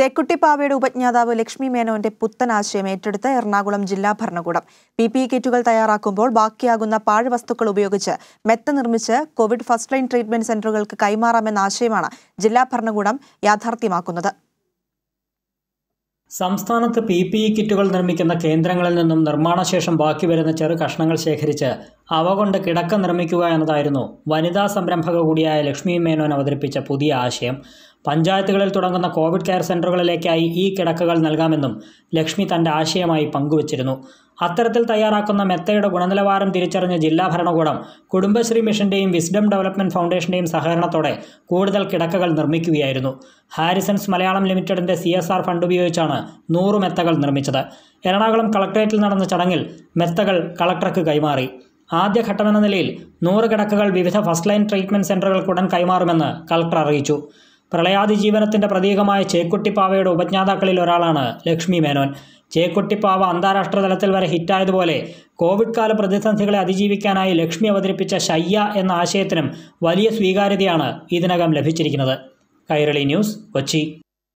ചേക്കുട്ടിപ്പാവയുടെ ഉപജ്ഞാതാവ് ലക്ഷ്മി മേനോന്റെ പുത്തൻ ആശയം ഏറ്റെടുത്ത് എറണാകുളം ജില്ലാ ഭരണകൂടം പി പി കിറ്റുകൾ തയ്യാറാക്കുമ്പോൾ ബാക്കിയാകുന്ന പാഴ്വസ്തുക്കൾ ഉപയോഗിച്ച് മെത്ത നിർമ്മിച്ച് കോവിഡ് ഫസ്റ്റ് ലൈൻ ട്രീറ്റ്മെന്റ് സെന്ററുകൾക്ക് കൈമാറാമെന്ന ആശയമാണ് ജില്ലാ ഭരണകൂടം യാഥാർത്ഥ്യമാക്കുന്നത് സംസ്ഥാനത്ത് പി പി ഇ കിറ്റുകൾ നിർമ്മിക്കുന്ന കേന്ദ്രങ്ങളിൽ നിന്നും നിർമ്മാണശേഷം ബാക്കി വരുന്ന ചെറു കഷ്ണങ്ങൾ ശേഖരിച്ച് അവ കൊണ്ട് കിടക്ക നിർമ്മിക്കുക എന്നതായിരുന്നു വനിതാ സംരംഭക കൂടിയായ ലക്ഷ്മി മേനോൻ അവതരിപ്പിച്ച പുതിയ ആശയം പഞ്ചായത്തുകളിൽ തുടങ്ങുന്ന കോവിഡ് കെയർ സെൻ്ററുകളിലേക്കായി ഈ കിടക്കകൾ നൽകാമെന്നും ലക്ഷ്മി തൻ്റെ ആശയമായി പങ്കുവച്ചിരുന്നു അത്തരത്തിൽ തയ്യാറാക്കുന്ന മെത്തയുടെ ഗുണനിലവാരം തിരിച്ചറിഞ്ഞ ജില്ലാ ഭരണകൂടം കുടുംബശ്രീ മിഷന്റെയും വിസ്ഡം ഡെവലപ്മെന്റ് ഫൗണ്ടേഷന്റെയും സഹകരണത്തോടെ കൂടുതൽ കിടക്കകൾ നിർമ്മിക്കുകയായിരുന്നു ഹാരിസൺസ് മലയാളം ലിമിറ്റഡിന്റെ സി എസ് ആർ ഫണ്ട് ഉപയോഗിച്ചാണ് നൂറ് മെത്തകൾ നിർമ്മിച്ചത് എറണാകുളം കളക്ടറേറ്റിൽ നടന്ന ചടങ്ങിൽ മെത്തകൾ കളക്ടർക്ക് കൈമാറി ആദ്യഘട്ടമെന്ന നിലയിൽ നൂറ് കിടക്കകൾ വിവിധ ഫസ്റ്റ് ലൈൻ ട്രീറ്റ്മെന്റ് സെന്ററുകൾക്കുടൻ കൈമാറുമെന്ന് കളക്ടർ അറിയിച്ചു പ്രളയാതിജീവനത്തിൻ്റെ പ്രതീകമായ ചേക്കുട്ടിപ്പാവയുടെ ഉപജ്ഞാതാക്കളിൽ ഒരാളാണ് ലക്ഷ്മി മേനോൻ ചേക്കുട്ടിപ്പാവ അന്താരാഷ്ട്ര തലത്തിൽ വരെ ഹിറ്റായതുപോലെ കോവിഡ് കാല പ്രതിസന്ധികളെ അതിജീവിക്കാനായി ലക്ഷ്മി അവതരിപ്പിച്ച ശയ്യ എന്ന ആശയത്തിനും വലിയ സ്വീകാര്യതയാണ് ഇതിനകം ലഭിച്ചിരിക്കുന്നത് കൈരളി ന്യൂസ് കൊച്ചി